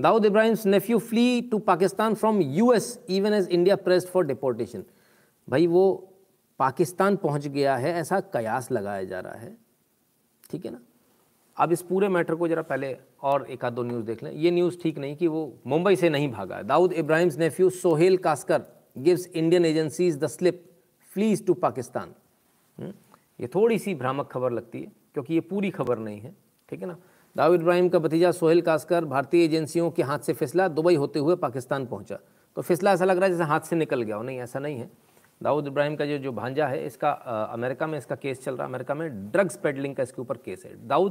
Dawood Ibrahim's nephew flee to Pakistan from US even as India pressed for deportation भाई वो पाकिस्तान पहुंच गया है ऐसा कयास लगाया जा रहा है ठीक है ना अब इस पूरे मैटर को जरा पहले और एक आध दो न्यूज़ देख लें ये न्यूज़ ठीक नहीं कि वो मुंबई से नहीं भागा है Dawood Ibrahim's nephew Sohail Kaskar gives Indian agencies the slip flees to Pakistan ये थोड़ी सी भ्रामक खबर लगती है क्योंकि ये पूरी खबर नहीं है ठीक है ना दाऊद इब्राहिम का भतीजा सोहेल कास्कर भारतीय एजेंसियों के हाथ से फिसला दुबई होते हुए पाकिस्तान पहुंचा तो फिसला ऐसा लग रहा है जैसे हाथ से निकल गया हो नहीं ऐसा नहीं है दाऊद इब्राहिम का जो जो भांजा है इसका अमेरिका में इसका केस चल रहा है अमेरिका में ड्रग्स पेडलिंग का इसके ऊपर केस है दाऊद